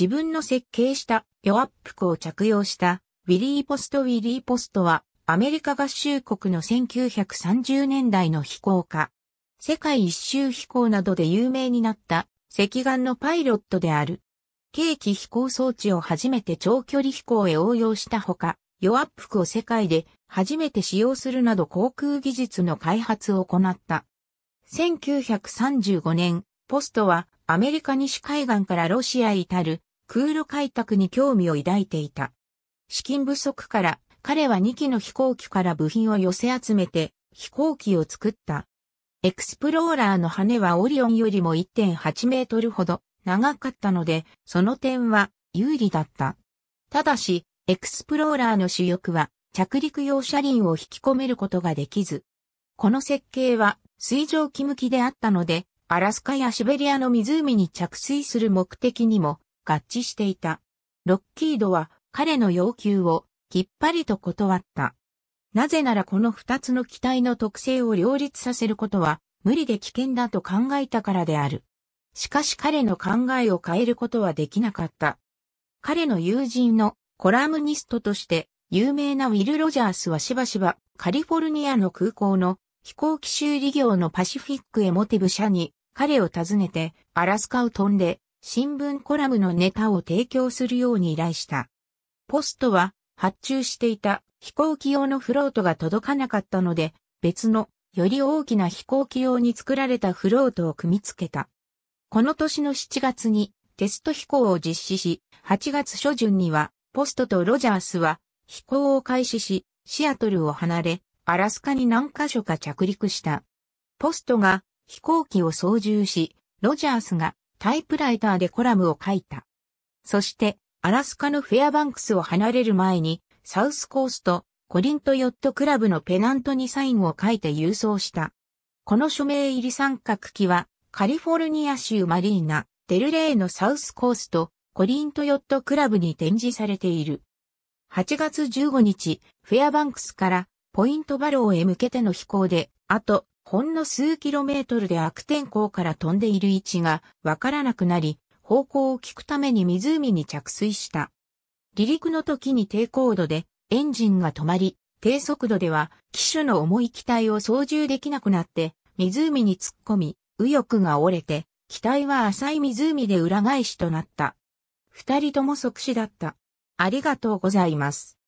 自分の設計したヨアップクを着用したウィリーポストウィリーポストはアメリカ合衆国の1930年代の飛行家。世界一周飛行などで有名になった赤眼のパイロットである。軽機飛行装置を初めて長距離飛行へ応用したほか、ヨアップクを世界で初めて使用するなど航空技術の開発を行った。1935年、ポストはアメリカ西海岸からロシア至る空路開拓に興味を抱いていた。資金不足から彼は2機の飛行機から部品を寄せ集めて飛行機を作った。エクスプローラーの羽はオリオンよりも1.8メートルほど長かったので、その点は有利だった。ただし、エクスプローラーの主翼は着陸用車輪を引き込めることができず、この設計は水上機向きであったので、アラスカやシベリアの湖に着水する目的にも合致していた。ロッキードは彼の要求をきっぱりと断った。なぜならこの二つの機体の特性を両立させることは無理で危険だと考えたからである。しかし彼の考えを変えることはできなかった。彼の友人のコラムニストとして有名なウィル・ロジャースはしばしばカリフォルニアの空港の飛行機修理業のパシフィックエモティブ社に彼を訪ねてアラスカを飛んで新聞コラムのネタを提供するように依頼した。ポストは発注していた飛行機用のフロートが届かなかったので、別のより大きな飛行機用に作られたフロートを組み付けた。この年の7月にテスト飛行を実施し、8月初旬にはポストとロジャースは飛行を開始し、シアトルを離れ、アラスカに何箇所か着陸した。ポストが飛行機を操縦し、ロジャースがタイプライターでコラムを書いた。そして、アラスカのフェアバンクスを離れる前に、サウスコースト、コリントヨットクラブのペナントにサインを書いて郵送した。この署名入り三角機は、カリフォルニア州マリーナ、デルレイのサウスコースト、コリントヨットクラブに展示されている。8月15日、フェアバンクスからポイントバローへ向けての飛行で、あとほんの数キロメートルで悪天候から飛んでいる位置がわからなくなり、方向を聞くために湖に着水した。離陸の時に低高度でエンジンが止まり、低速度では機種の重い機体を操縦できなくなって湖に突っ込み、右翼が折れて、機体は浅い湖で裏返しとなった。二人とも即死だった。ありがとうございます。